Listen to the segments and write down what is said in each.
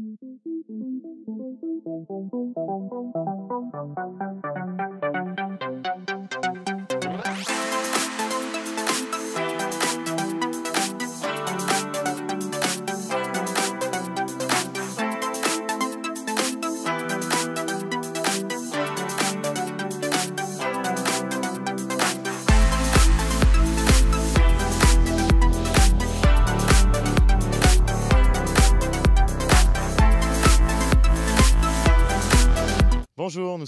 Thank mm-hmm. you.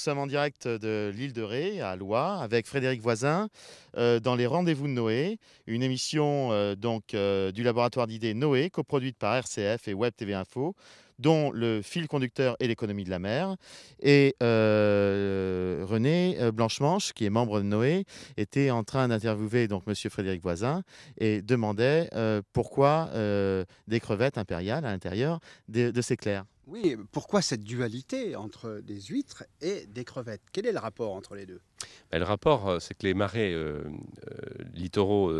Nous sommes en direct de l'île de Ré, à Lois, avec Frédéric Voisin, euh, dans les Rendez-vous de Noé, une émission euh, donc, euh, du laboratoire d'idées Noé, coproduite par RCF et Web TV Info, dont le fil conducteur est l'économie de la mer. Et René Blanchemanche, qui est membre de Noé, était en train d'interviewer donc Monsieur Frédéric Voisin et demandait pourquoi des crevettes impériales à l'intérieur de ces clairs. Oui, pourquoi cette dualité entre des huîtres et des crevettes Quel est le rapport entre les deux ben, Le rapport, euh, c'est que les marais euh, euh, littoraux,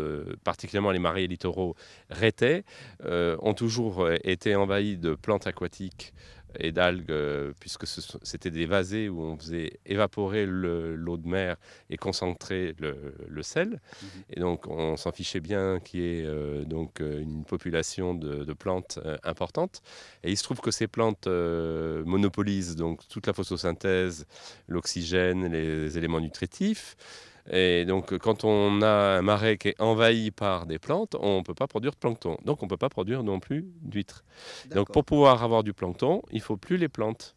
particulièrement les marais littoraux rétés, ont toujours été envahis de plantes aquatiques et d'algues, euh, puisque c'était des vasées où on faisait évaporer l'eau de mer et concentrer le, sel. Mhm. Et donc, on s'en fichait bien qu'il y ait euh, donc, euh, une population de, plantes importantes importante. Et il se trouve que ces plantes monopolisent donc toute la photosynthèse, l'oxygène, les éléments nutritifs. Et donc, quand on a un marais qui est envahi par des plantes, on ne peut pas produire de plancton. Donc, on ne peut pas produire non plus d'huîtres. Donc, pour pouvoir avoir du plancton, il faut plus les plantes.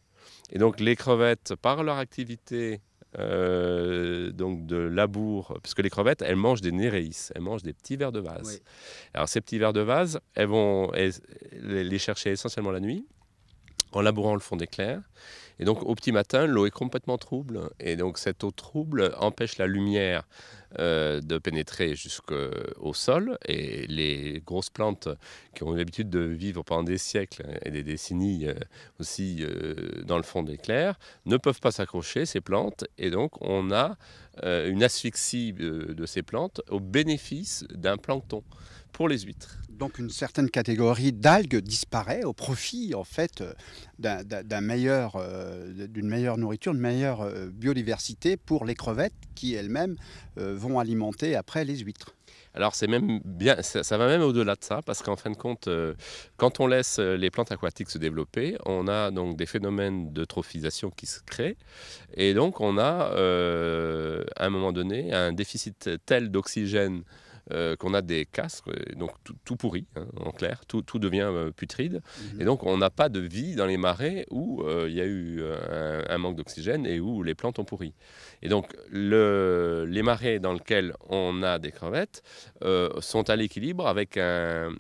Et donc, les crevettes, par leur activité euh, donc de labour, puisque les crevettes, elles mangent des néréis, elles mangent des petits vers de vase. Alors, ces petits vers de vase, elles vont les chercher essentiellement la nuit, en labourant le fond d'éclair. Et donc, au petit matin, l'eau est complètement trouble. Et donc, cette eau trouble empêche la lumière euh, de pénétrer jusqu'au sol. Et les grosses plantes qui ont l'habitude de vivre pendant des siècles et des décennies euh, aussi euh, dans le fond des clairs ne peuvent pas s'accrocher, ces plantes. Et donc on a une asphyxie de, ces plantes au bénéfice d'un plancton pour les huîtres. Donc une certaine catégorie d'algues disparaît au profit en fait d'un meilleur, d'une meilleure nourriture, d'une meilleure biodiversité pour les crevettes qui elles-mêmes vont alimenter après les huîtres. Alors c'est même bien, ça, va même au-delà de ça, parce qu'en fin de compte, euh, quand on laisse euh, les plantes aquatiques se développer, on a donc des phénomènes de trophisation qui se créent, et donc on a euh, à un moment donné un déficit tel d'oxygène euh, qu'on a des casques, euh, donc tout, tout pourri, hein, en clair, tout, devient euh, putride. Mhm. Et donc on n'a pas de vie dans les marais où il y a eu un, manque d'oxygène et où les plantes ont pourri. Et donc les marais dans lesquels on a des crevettes sont à l'équilibre avec un,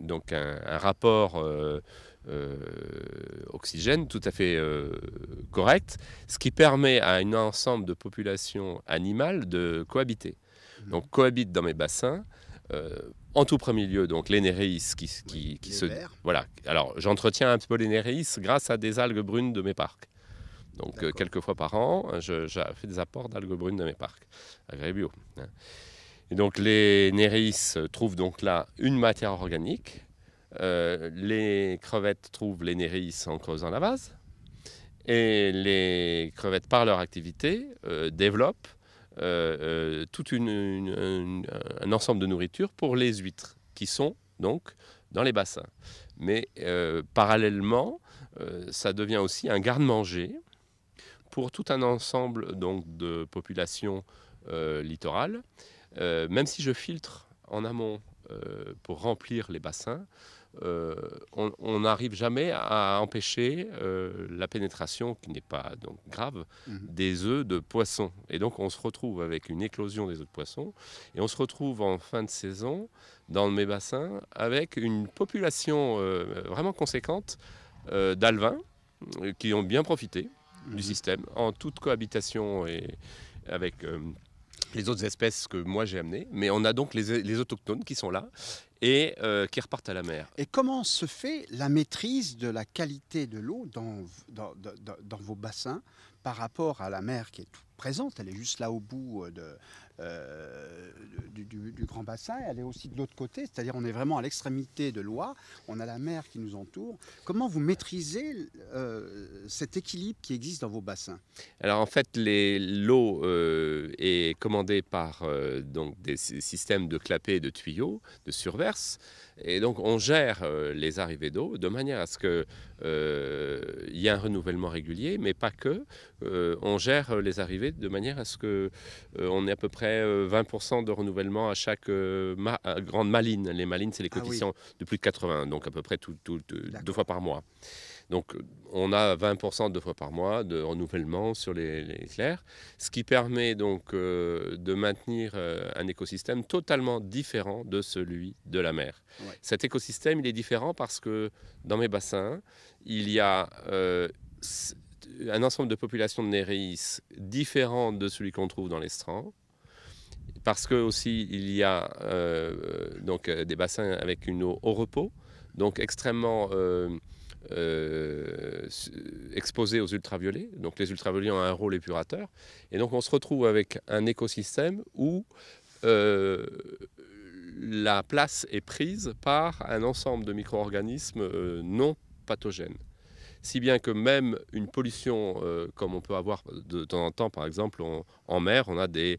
donc un, rapport... oxygène tout à fait correct, ce qui permet à un ensemble de populations animales de cohabiter. Mm-hmm. donc cohabitent dans mes bassins. Euh, en tout premier lieu, donc Néréis qui, qui, se. Voilà. Alors, j'entretiens un petit peu les Néréis grâce à des algues brunes de mes parcs. Donc, euh, quelques fois par an, je, fait fais des apports d'algues brunes de mes parcs, agrébio hein. Et donc, les néréis trouvent donc là une matière organique. Euh, les crevettes trouvent les néréis en creusant la vase. Et les crevettes, par leur activité, développent euh, euh, tout un ensemble de nourriture pour les huîtres qui sont donc dans les bassins. Mais euh, parallèlement, ça devient aussi un garde-manger pour tout un ensemble donc de populations littorales. même si je filtre en amont pour remplir les bassins, euh, on n'arrive jamais à empêcher euh, la pénétration, qui n'est pas donc grave, mhm. des œufs de poissons. Et donc on se retrouve avec une éclosion des œufs de poissons. et on se retrouve en fin de saison dans mes bassins avec une population euh, vraiment conséquente d'alvins qui ont bien profité du mhm. système en toute cohabitation et avec les autres espèces que moi j'ai amenées, mais on a donc les, autochtones qui sont là et euh, qui repartent à la mer. Et comment se fait la maîtrise de la qualité de l'eau dans, dans, vos bassins par rapport à la mer qui est présente Elle est juste là au bout euh, de, euh, du, Grand Bassin, elle est aussi de l'autre côté, c'est-à-dire on est vraiment à l'extrémité de l'eau on a la mer qui nous entoure. Comment vous maîtrisez euh, cet équilibre qui existe dans vos bassins Alors en fait, l'eau euh, est commandée par donc des systèmes de clapets, de tuyaux, de surverse, et donc on gère les arrivées d'eau de manière à ce que il y a un renouvellement régulier, mais pas que. on gère les arrivées de manière à ce que on est à peu près 20% euh, de renouvellement à chaque euh, grande maline. Les malines, c'est les ah coefficients de plus de 80, donc à peu près deux fois par mois. Donc on a 20% deux fois par mois de renouvellement sur les, clairs, ce qui permet donc euh, de maintenir un écosystème totalement différent de celui de la mer. Cet écosystème, il est différent parce que dans mes bassins, il y a un ensemble de populations de Néréis différents de celui qu'on trouve dans l'estran parce que aussi il y a euh, donc euh, des bassins avec une eau au repos, donc extrêmement euh, exposés aux ultraviolets. Donc les ultraviolets ont un rôle épurateur, et donc on se retrouve avec un écosystème où la place est prise par un ensemble de micro-organismes non pathogènes si bien que même une pollution euh, comme on peut avoir de, temps en temps, par exemple en mer, on a des,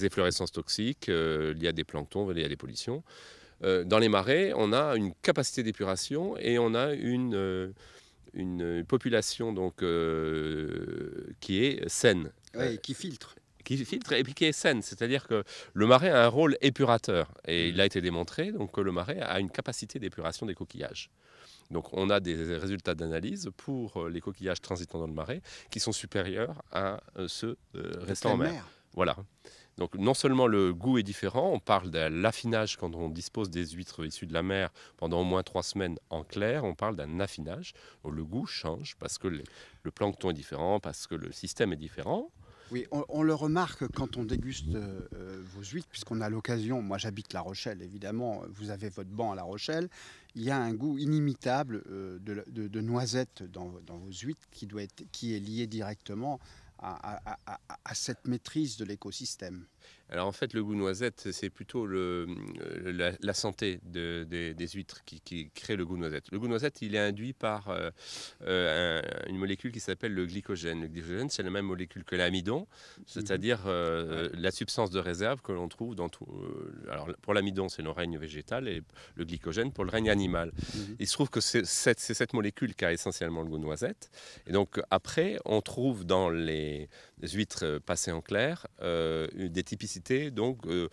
efflorescences toxiques, euh, il y a des planctons, il y a des pollutions. Euh, dans les marais, on a une capacité d'épuration et on a une, population donc, qui est saine. qui filtre qui filtre et puis qui est saine. C'est-à-dire que le marais a un rôle épurateur. Et il a été démontré donc, que le marais a une capacité d'épuration des coquillages. Donc on a des résultats d'analyse pour euh, les coquillages transitant dans le marais qui sont supérieurs à euh, ceux euh, restant en mer. Voilà. Donc non seulement le goût est différent, on parle de l'affinage quand on dispose des huîtres issues de la mer pendant au moins trois semaines en clair, on parle d'un affinage. le goût change parce que le plancton est différent, parce que le système est différent. Oui, on, le remarque quand on déguste euh, euh, vos huîtres, puisqu'on a l'occasion, moi j'habite La Rochelle évidemment, euh, vous avez votre banc à La Rochelle, il y a un goût inimitable de, noisettes dans, vos huîtres qui est lié directement à, cette maîtrise de l'écosystème Alors en fait, le goût noisette, c'est plutôt le, euh, la, santé des, huîtres qui, crée le goût noisette. Le goût noisette, il est induit par euh, euh, une molécule qui s'appelle le glycogène. Le glycogène, c'est la même molécule que l'amidon, mhm. c'est-à-dire la substance de réserve que l'on trouve dans tout. alors pour l'amidon, c'est le règne végétal et le glycogène pour le règne mhm. animal. Mhm. Il se trouve que c'est cette, cette molécule qui a essentiellement le goût noisette. Et donc après, on trouve dans les des huîtres euh, passées en clair, euh, des typicités, donc euh,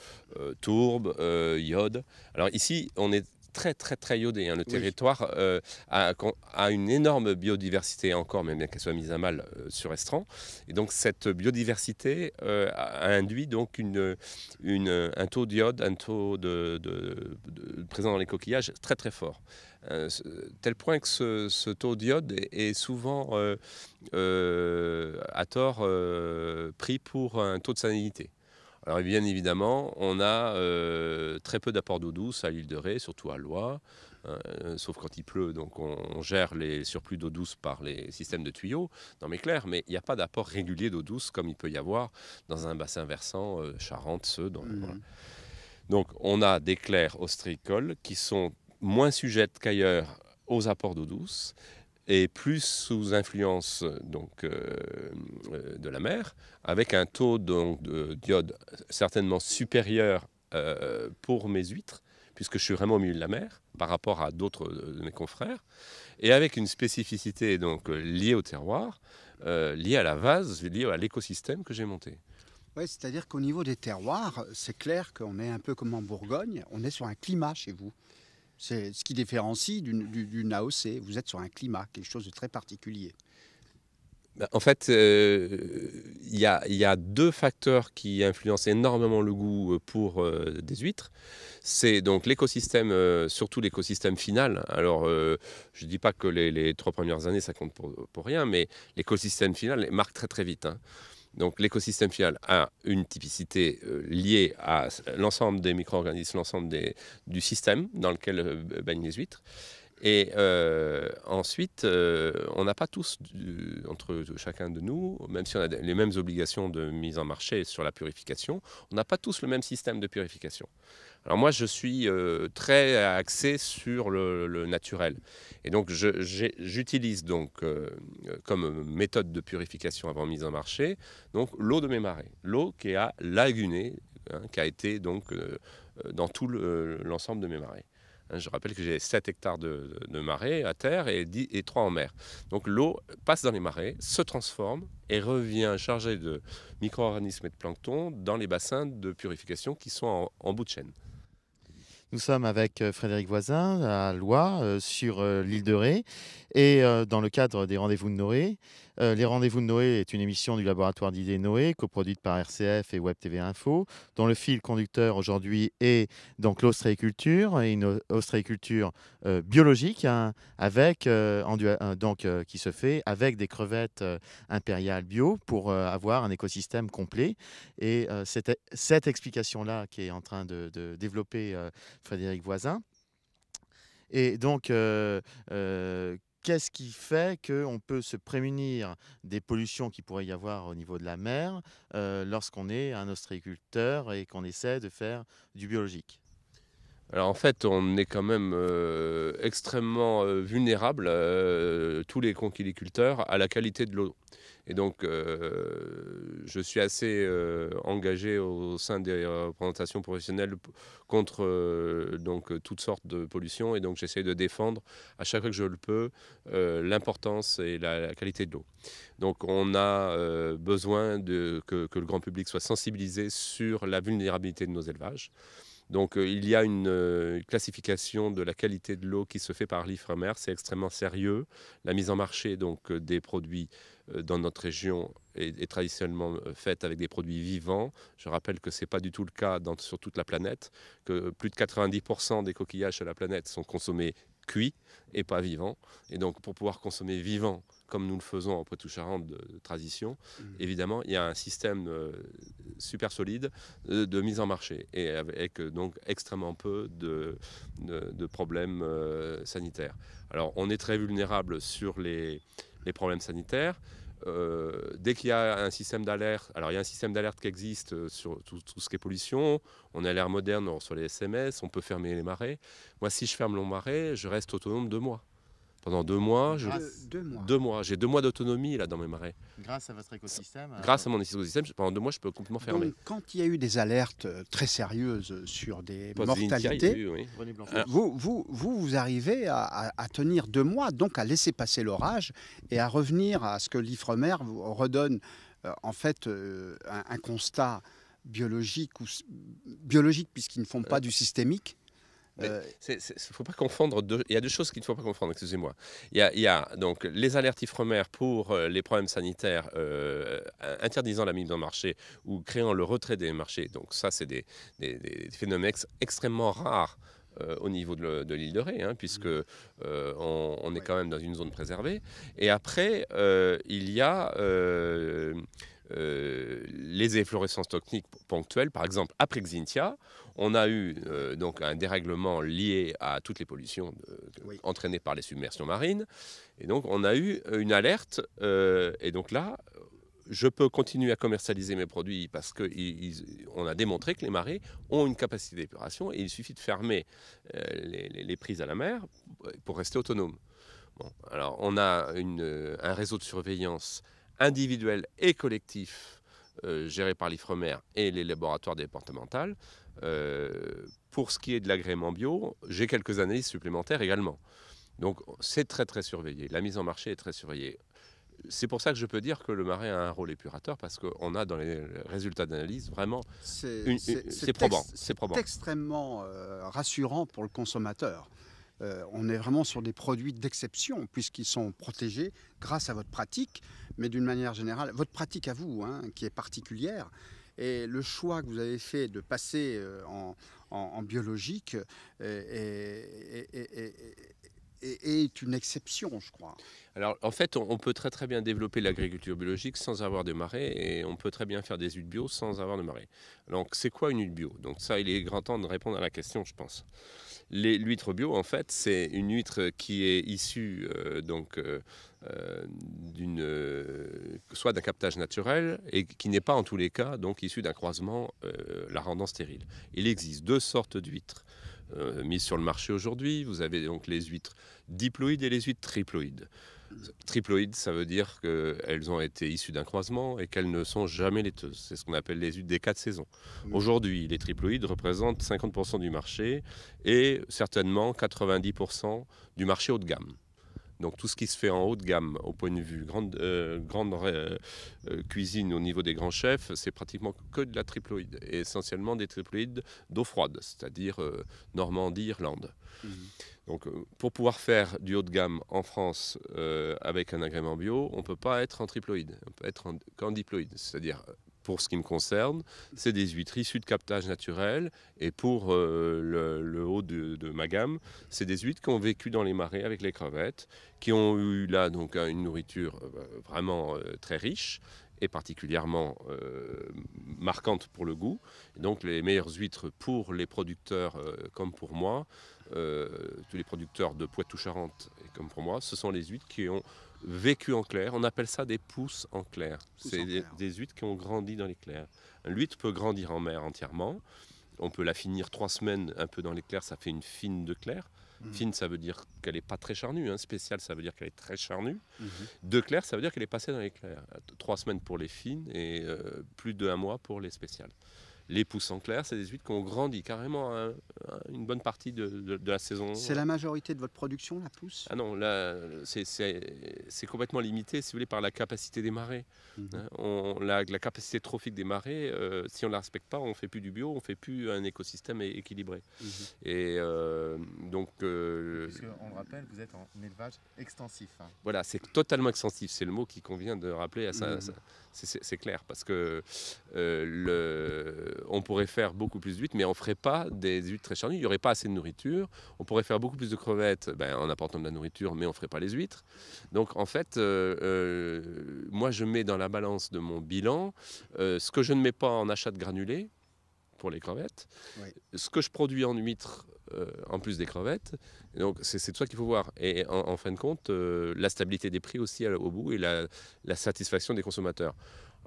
tourbe, iode. Alors ici, on est très très très iodé. Hein, le territoire euh, a, une énorme biodiversité encore, même bien qu'elle soit mise à mal euh, sur Estran. Et donc cette biodiversité euh, a induit donc un taux d'iode, un taux de, présent dans les coquillages très très fort. tel point que ce, taux d'iode est, souvent à tort pris pour un taux de salinité. Alors bien évidemment, on a euh, très peu d'apports d'eau douce à l'île de Ré, surtout à Lois, hein, euh, sauf quand il pleut, donc on, gère les surplus d'eau douce par les systèmes de tuyaux, dans mes clairs, mais il n'y a pas d'apport régulier d'eau douce comme il peut y avoir dans un bassin versant euh, Charente, mmh. Donc on a des clairs ostréicoles qui sont moins sujettes qu'ailleurs aux apports d'eau douce et plus sous influence donc, euh, euh, de la mer, avec un taux donc, de diode certainement supérieur euh, pour mes huîtres, puisque je suis vraiment au milieu de la mer par rapport à d'autres de mes confrères, et avec une spécificité donc liée au terroir, liée à la vase, liée à l'écosystème que j'ai monté. Oui, c'est-à-dire qu'au niveau des terroirs, c'est clair qu'on est un peu comme en Bourgogne, on est sur un climat chez vous. C'est ce qui différencie d'une AOC. Vous êtes sur un climat, quelque chose de très particulier. Bah, en fait, euh, il y, a deux facteurs qui influencent énormément le goût euh, pour euh, des huîtres. C'est donc l'écosystème, surtout l'écosystème final. Alors, je ne dis pas que les, trois premières années, ça compte pour, rien, mais l'écosystème final marque très très vite. Hein. Donc l'écosystème final a une typicité euh, liée à l'ensemble des micro-organismes, l'ensemble du système dans lequel euh, baigne baignent les huîtres. Et euh, ensuite, on n'a pas tous, entre chacun de nous, même si on a les mêmes obligations de mise en marché sur la purification, on n'a pas tous le même système de purification. Alors moi, je suis euh, très axé sur le, naturel. Et donc, j'utilise donc euh, comme méthode de purification avant mise en marché donc l'eau de mes marais, l'eau qui a laguné, hein, qui a été donc euh, dans tout l'ensemble de mes marais. Hein, je rappelle que j'ai 7 hectares de, de, marais à terre et, 10, 3 en mer. Donc l'eau passe dans les marais, se transforme et revient chargée de micro-organismes et de plancton dans les bassins de purification qui sont en bout de chaîne. Nous sommes avec euh, Frédéric Voisin à Lois, euh, sur euh, l'île de Ré, et dans le cadre des rendez-vous de Noré, euh, les Rendez-vous de Noé est une émission du laboratoire d'idées Noé, coproduite par RCF et Web TV Info, dont le fil conducteur aujourd'hui est donc l'ostréiculture, une ostréiculture euh, biologique hein, avec, euh, donc, qui se fait avec des crevettes impériales bio pour avoir un écosystème complet. Et cette, cette explication-là qui est en train de, développer Frédéric Voisin, et donc, qu'est-ce qui fait qu'on peut se prémunir des pollutions qui pourrait y avoir au niveau de la mer euh, lorsqu'on est un ostréiculteur et qu'on essaie de faire du biologique alors en fait, on est quand même euh, extrêmement euh, vulnérable, tous les conquiliculteurs, à la qualité de l'eau. Et donc, euh, je suis assez euh, engagé au sein des représentations professionnelles contre euh, toutes sortes de pollutions. Et donc, j'essaie de défendre à chaque fois que je le peux l'importance et la, qualité de l'eau. Donc, on a besoin que le grand public soit sensibilisé sur la vulnérabilité de nos élevages. Donc euh, il y a euh, une, classification de la qualité de l'eau qui se fait par l'IFREMER, c'est extrêmement sérieux. La mise en marché donc, euh, des produits dans notre région est, traditionnellement faite avec des produits vivants. Je rappelle que ce n'est pas du tout le cas sur toute la planète, que plus de 90% des coquillages sur la planète sont consommés cuit et pas vivant. Et donc, pour pouvoir consommer vivant, comme nous le faisons en tout charentes de, de, tradition, mm. évidemment, il y a un système euh, super solide euh, de, mise en marché et avec donc extrêmement peu de, problèmes euh, sanitaires. Alors, on est très vulnérable sur les problèmes sanitaires, euh, dès qu'il y a un système d'alerte, alors il y a un système d'alerte qui existe euh, sur tout, ce qui est pollution, on a l'air moderne, sur les SMS, on peut fermer les marées. Moi, si je ferme mon marais, je reste autonome deux mois pendant deux mois. mois. J'ai deux mois d'autonomie là dans mes marais. Grâce à votre écosystème. Euh, Grâce à mon écosystème, pendant deux mois, je peux complètement fermer. Donc, quand il y a eu des alertes euh, très sérieuses sur des mortalités, euh, vous, vous, vous, arrivez à, tenir deux mois, donc à laisser passer l'orage et à revenir à ce que l'Ifremer redonne en fait un, constat biologique ou biologique puisqu'ils ne font pas du systémique il euh, faut pas confondre. il y a deux choses qu'il ne faut pas confondre. Excusez-moi. Il, y a, donc les alertes Ifremer pour euh, les problèmes sanitaires euh, interdisant la mise en marché ou créant le retrait des marchés. Donc ça, c'est des, phénomènes extrêmement rares au niveau de, l'île de Ré, puisqu'on hein, puisque mmh. on, est quand même dans une zone préservée. Et après, il y a euh, les efflorescences toxiques ponctuelles, par exemple après Xintia, on a eu euh, donc un dérèglement lié à toutes les pollutions entraînées par les submersions marines, et donc on a eu une alerte, euh, et donc là, je peux continuer à commercialiser mes produits parce qu'on a démontré que les marées ont une capacité d'épuration et il suffit de fermer les, prises à la mer pour rester autonome. alors on a un réseau de surveillance individuel et collectif euh, géré par l'IFREMER et les laboratoires départementaux. Euh, pour ce qui est de l'agrément bio, j'ai quelques analyses supplémentaires également. Donc c'est très très surveillé. La mise en marché est très surveillée. C'est pour ça que je peux dire que le marais a un rôle épurateur parce qu'on a dans les résultats d'analyse vraiment c'est probant. C'est extrêmement euh, rassurant pour le consommateur. Euh, on est vraiment sur des produits d'exception puisqu'ils sont protégés grâce à votre pratique, mais d'une manière générale, votre pratique à vous, hein, qui est particulière. Et le choix que vous avez fait de passer euh, en, biologique euh, est, est une exception, je crois. Alors, en fait, on peut très très bien développer l'agriculture biologique sans avoir de marais, et on peut très bien faire des huîtres bio sans avoir de marais. Donc, c'est quoi une huître bio Donc ça, il est grand temps de répondre à la question, je pense. L'huître bio, en fait, c'est une huître qui est issue euh, donc euh, euh, d'une soit d'un captage naturel et qui n'est pas en tous les cas donc issue d'un croisement la rendant stérile. Il existe deux sortes d'huîtres. Euh, mis sur le marché aujourd'hui. Vous avez donc les huîtres diploïdes et les huîtres triploïdes. Triploïdes, ça veut dire qu'elles ont été issues d'un croisement et qu'elles ne sont jamais laiteuses. C'est ce qu'on appelle les huîtres des quatre saisons. Aujourd'hui, les triploïdes représentent 50% du marché et certainement 90% du marché haut de gamme. Donc tout ce qui se fait en haut de gamme au point de vue grande, euh, grande euh, euh, cuisine au niveau des grands chefs, c'est pratiquement que de la triploïde, et essentiellement des triploïdes d'eau froide, c'est-à-dire Normandie, Irlande. Mhm. Donc pour pouvoir faire du haut de gamme en France avec un agrément bio, on ne peut pas être en triploïde, on peut être qu'en diploïde, c'est-à-dire pour ce qui me concerne, c'est des huîtres issues de captage naturel. Et pour euh, le, haut de, ma gamme, c'est des huîtres qui ont vécu dans les marais avec les crevettes, qui ont eu là donc euh, une nourriture euh, vraiment très riche et particulièrement marquante pour le goût. donc les meilleures huîtres pour les producteurs comme pour moi, tous les producteurs de Poitou-Charentes comme pour moi, ce sont les huîtres qui ont vécu en clair. On appelle ça des pousses en clair. C'est des, huîtres qui ont grandi dans l'éclair. L'huître peut grandir en mer entièrement. On peut la finir trois semaines un peu dans l'éclair, ça fait une fine de clair. Mhm. Fine, ça veut dire qu'elle n'est pas très charnue. Hein. Spéciale, ça veut dire qu'elle est très charnue. Mhm. De clair, ça veut dire qu'elle est passée dans l'éclair. Trois semaines pour les fines et euh, plus de un mois pour les spéciales. Les pousses en clair, c'est des huîtres qui ont grandi carrément une bonne partie de, la saison. C'est la majorité de votre production, la pousse Ah non, là, c'est complètement limité, si vous voulez, par la capacité des marées. Mhm. Hein, on, la, capacité trophique des marées, euh, si on ne la respecte pas, on ne fait plus du bio, on ne fait plus un écosystème équilibré. Mhm. Et euh, donc. Euh, on le rappelle, vous êtes en élevage extensif. Hein. Voilà, c'est totalement extensif, c'est le mot qui convient de rappeler à ça c'est clair, parce que euh, on pourrait faire beaucoup plus d'huîtres, mais on ne ferait pas des huîtres très charnues, il n'y aurait pas assez de nourriture, on pourrait faire beaucoup plus de crevettes ben, en apportant de la nourriture, mais on ne ferait pas les huîtres. Donc en fait, euh, euh, moi je mets dans la balance de mon bilan ce que je ne mets pas en achat de granulés pour les crevettes, ce que je produis en huîtres euh, en plus des crevettes. donc c'est tout ça qu'il faut voir. Et en, fin de compte, euh, la stabilité des prix aussi au bout et la, satisfaction des consommateurs.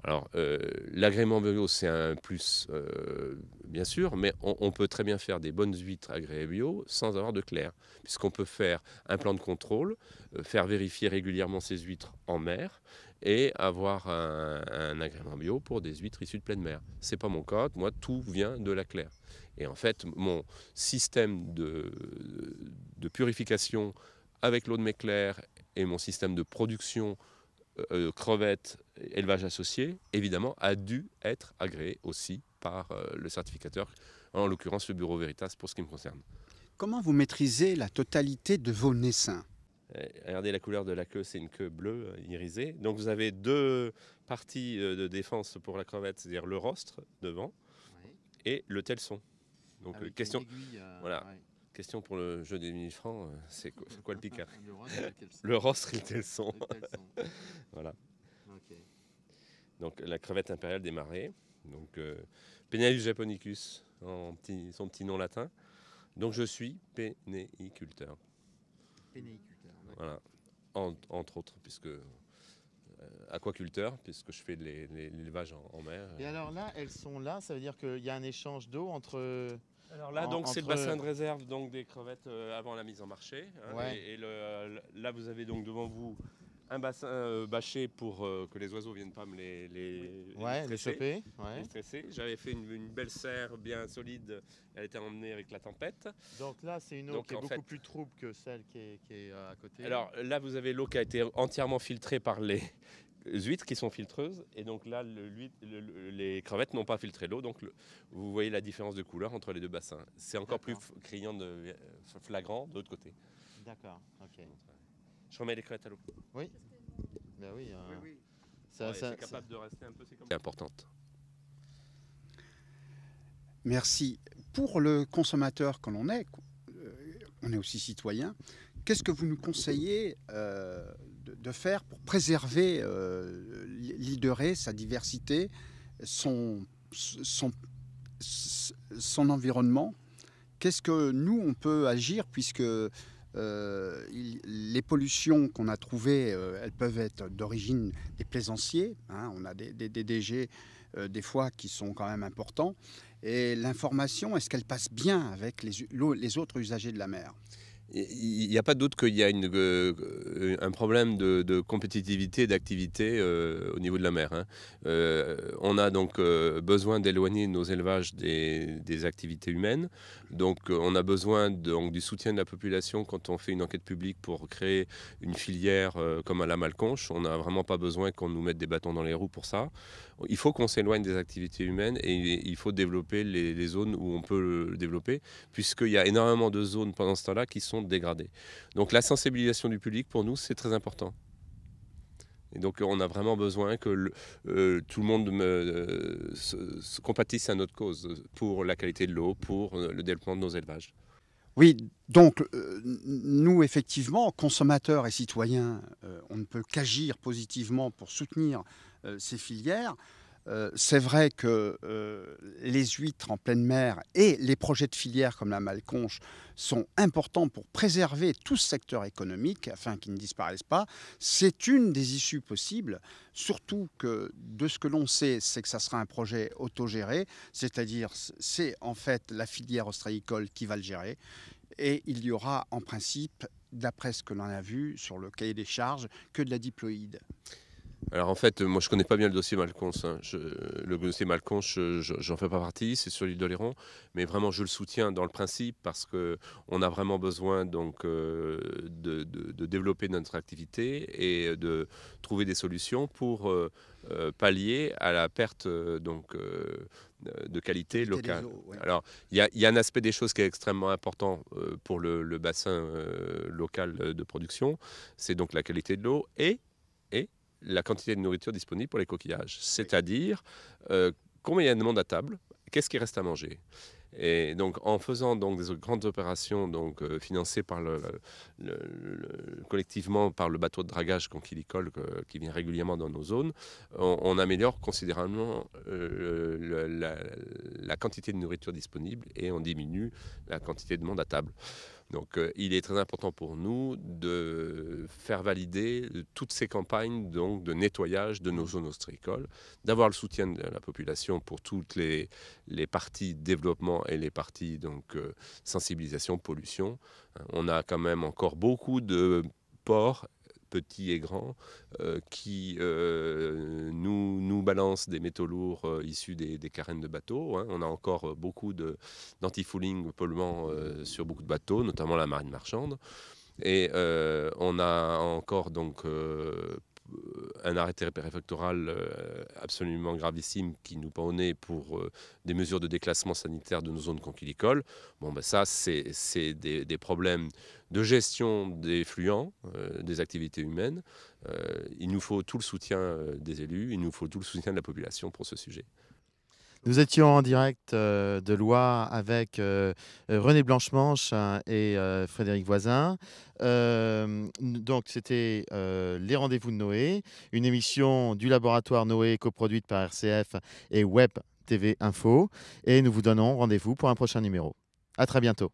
Alors, euh, l'agrément bio, c'est un plus, bien sûr, mais on, peut très bien faire des bonnes huîtres agréées bio sans avoir de clair, puisqu'on peut faire un plan de contrôle, faire vérifier régulièrement ces huîtres en mer, et avoir un, agrément bio pour des huîtres issues de pleine mer. C'est pas mon cas, moi tout vient de la claire. Et en fait, mon système de, de purification avec l'eau de mes clairs et mon système de production crevette euh, crevettes, élevage associé, évidemment, a dû être agréé aussi par euh, le certificateur, en l'occurrence le Bureau Veritas pour ce qui me concerne. Comment vous maîtrisez la totalité de vos naissins euh, regardez la couleur de la queue, c'est une queue bleue euh, irisée. Donc vous avez deux parties euh, de défense pour la crevette, c'est-à-dire le rostre devant et le telson. Donc question, voilà, question pour le jeu des mini francs, c'est quoi, le picard Le rostre et le telson. voilà. Donc la crevette impériale des marais, donc euh, japonicus en petit, son petit nom latin. Donc je suis pénéiculteur. Pénéiculteur entre autres, puisque euh, aquaculteur, puisque je fais de l'élevage en, mer. Et alors là, elles sont là, ça veut dire qu'il y a un échange d'eau entre... Alors là, donc c'est le bassin de réserve donc, des crevettes euh, avant la mise en marché. Hein, et, là, vous avez donc devant vous un bassin euh, bâché pour euh, que les oiseaux viennent pas me les, les, les, choper. J'avais fait une, belle serre bien solide. Elle était emmenée avec la tempête. Donc là, c'est une eau qui est beaucoup plus trouble que celle qui est, euh, à côté. Alors là, vous avez l'eau qui a été entièrement filtrée par les, huîtres qui sont filtreuses. Et donc là, le, les crevettes n'ont pas filtré l'eau. Donc vous voyez la différence de couleur entre les deux bassins. C'est encore plus criant, de, flagrant de l'autre côté. D'accord, ok. Je remets les crêtes à l'eau. Oui. oui, c'est capable de rester un peu. C'est Merci. Pour le consommateur que l'on est, euh, on est aussi citoyen. Qu'est-ce que vous nous conseillez euh, de, faire pour préserver euh, l'île sa diversité, son, son environnement Qu'est-ce que nous, on peut agir puisque euh, les pollutions qu'on a trouvées, euh, elles peuvent être d'origine des plaisanciers. Hein. on a des, des, des DG euh, des fois qui sont quand même importants. Et l'information, est-ce qu'elle passe bien avec les autres usagers de la mer il n'y a pas de doute qu'il y a une, euh, un problème de, de compétitivité, d'activité euh, au niveau de la mer. Hein. Euh, on a donc besoin d'éloigner nos élevages des, activités humaines. Donc on a besoin donc, du soutien de la population quand on fait une enquête publique pour créer une filière comme à la Malconche. On n'a vraiment pas besoin qu'on nous mette des bâtons dans les roues pour ça. Il faut qu'on s'éloigne des activités humaines et il faut développer les, les zones où on peut le développer, puisqu'il y a énormément de zones pendant ce temps-là qui sont Dégradés. Donc la sensibilisation du public, pour nous, c'est très important. Et donc on a vraiment besoin que euh, tout le monde me, euh, se, compatisse à notre cause pour la qualité de l'eau, pour euh, le développement de nos élevages. Oui, donc nous, effectivement, consommateurs et citoyens, on ne peut qu'agir positivement pour soutenir ces filières. Euh, c'est vrai que euh, les huîtres en pleine mer et les projets de filière comme la Malconche sont importants pour préserver tout ce secteur économique afin qu'il ne disparaisse pas. C'est une des issues possibles, surtout que de ce que l'on sait, c'est que ça sera un projet autogéré, c'est-à-dire c'est en fait la filière ostréicole qui va le gérer et il y aura en principe, d'après ce que l'on a vu sur le cahier des charges, que de la diploïde. Alors en fait, moi je connais pas bien le dossier Malconche. Hein. le dossier Malconche, j'en fais pas partie, c'est sur l'île d'Oléron, mais vraiment je le soutiens dans le principe parce qu'on a vraiment besoin donc euh, de, développer notre activité et de trouver des solutions pour euh, euh, pallier à la perte donc de qualité locale. Alors, il y, a un aspect des choses qui est extrêmement important pour le, bassin local de production, c'est donc la qualité de l'eau et, et la quantité de nourriture disponible pour les coquillages, c'est-à-dire euh, combien il y a de monde à table, qu'est-ce qui reste à manger. Et donc, en faisant donc des grandes opérations donc euh, financées par le, collectivement par le bateau de dragage conquilicole qui vient régulièrement dans nos zones, on, améliore considérablement euh, la, la, quantité de nourriture disponible et on diminue la quantité de monde à table. Donc euh, il est très important pour nous de faire valider toutes ces campagnes donc, de nettoyage de nos zones ostréicoles, d'avoir le soutien de la population pour toutes les, parties développement et les parties donc, euh, sensibilisation, pollution. Euh, on a quand même encore beaucoup de ports petits et grands, euh, qui euh, nous, nous balancent des métaux lourds euh, issus des, des, carènes de bateaux. Hein. On a encore beaucoup d'anti-fouling polluants sur beaucoup de bateaux, notamment la marine marchande. Et on a encore donc euh, un arrêté préfectoral euh, absolument gravissime qui nous pend au nez pour euh, des mesures de déclassement sanitaire de nos zones conquilicoles. Bon, ben ça, c'est des, problèmes de gestion des fluents, des activités humaines. il nous faut tout le soutien des élus, il nous faut tout le soutien de la population pour ce sujet. Nous étions en direct euh, de Loire avec euh, euh, René Blanchemanche hein, et Frédéric Voisin. donc, c'était Les Rendez-vous de Noé, une émission du laboratoire Noé coproduite par RCF et Web TV Info. Et nous vous donnons rendez-vous pour un prochain numéro. À très bientôt.